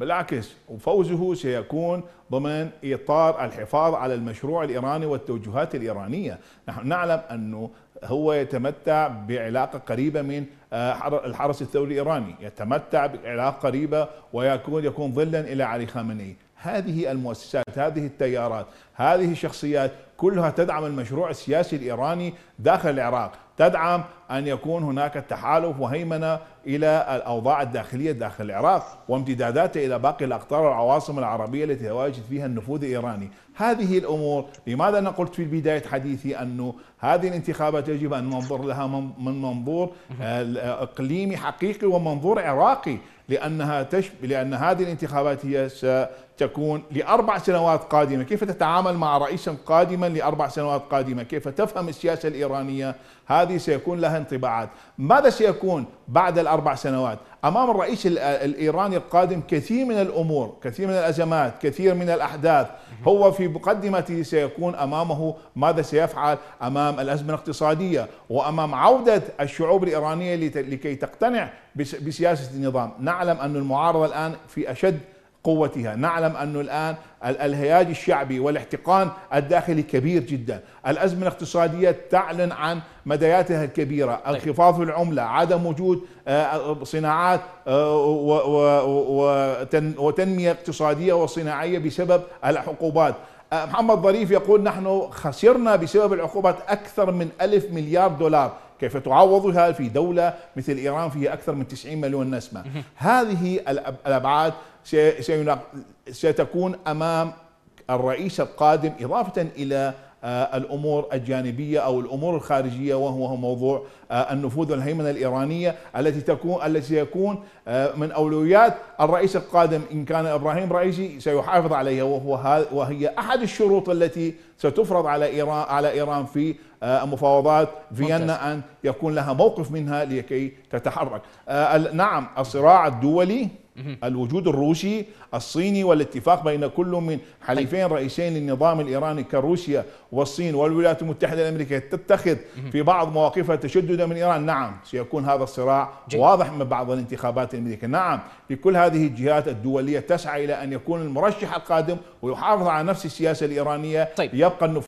بالعكس وفوزه سيكون ضمن إطار الحفاظ على المشروع الإيراني والتوجهات الإيرانية نحن نعلم أنه هو يتمتع بعلاقة قريبة من آه، الحرس الثوري الإيراني يتمتع بعلاقة قريبة ويكون يكون ظلا إلى علي خامنئي هذه المؤسسات هذه التيارات هذه الشخصيات كلها تدعم المشروع السياسي الإيراني داخل العراق تدعم أن يكون هناك تحالف وهيمنة إلى الأوضاع الداخلية داخل العراق وامتداداته إلى باقي الأقطار والعواصم العربية التي تواجد فيها النفوذ الإيراني هذه الأمور لماذا أنا قلت في بداية حديثي أنه هذه الانتخابات يجب أن ننظر لها من منظور آه، إقليمي حقيقي ومنظور عراقي لأنها تشب... لأن هذه الانتخابات هي ستكون لأربع سنوات قادمة كيف تتعامل مع رئيسا قادما لأربع سنوات قادمة كيف تفهم السياسة الإيرانية هذا هذه سيكون لها انطباعات ماذا سيكون بعد الأربع سنوات أمام الرئيس الإيراني القادم كثير من الأمور كثير من الأزمات كثير من الأحداث هو في مقدمته سيكون أمامه ماذا سيفعل أمام الأزمة الاقتصادية وأمام عودة الشعوب الإيرانية لكي تقتنع بسياسة النظام نعلم أن المعارضة الآن في أشد قوتها نعلم أنه الآن الهياج الشعبي والاحتقان الداخلي كبير جدا الأزمة الاقتصادية تعلن عن مدياتها الكبيرة طيب. انخفاض العملة عدم وجود آه، آه، صناعات آه، وتنمية اقتصادية وصناعية بسبب العقوبات محمد ظريف يقول نحن خسرنا بسبب العقوبات أكثر من ألف مليار دولار كيف تعوضها في دولة مثل إيران فيها أكثر من 90 مليون نسمة هذه الأبعاد ستكون أمام الرئيس القادم إضافة إلى آه، الامور الجانبيه او الامور الخارجيه وهو موضوع آه، النفوذ والهيمنه الايرانيه التي تكون التي سيكون آه، من اولويات الرئيس القادم ان كان ابراهيم رئيسي سيحافظ عليها وهو وهي احد الشروط التي ستفرض على ايران على ايران في آه، مفاوضات فيينا أن يكون لها موقف منها لكي تتحرك آه، نعم الصراع الدولي الوجود الروسي الصيني والاتفاق بين كل من حليفين طيب. رئيسين للنظام الإيراني كروسيا والصين والولايات المتحدة الأمريكية تتخذ في بعض مواقفها تشددا من إيران نعم سيكون هذا الصراع واضح من بعض الانتخابات الأمريكية نعم لكل هذه الجهات الدولية تسعى إلى أن يكون المرشح القادم ويحافظ على نفس السياسة الإيرانية طيب. يبقى النفوذ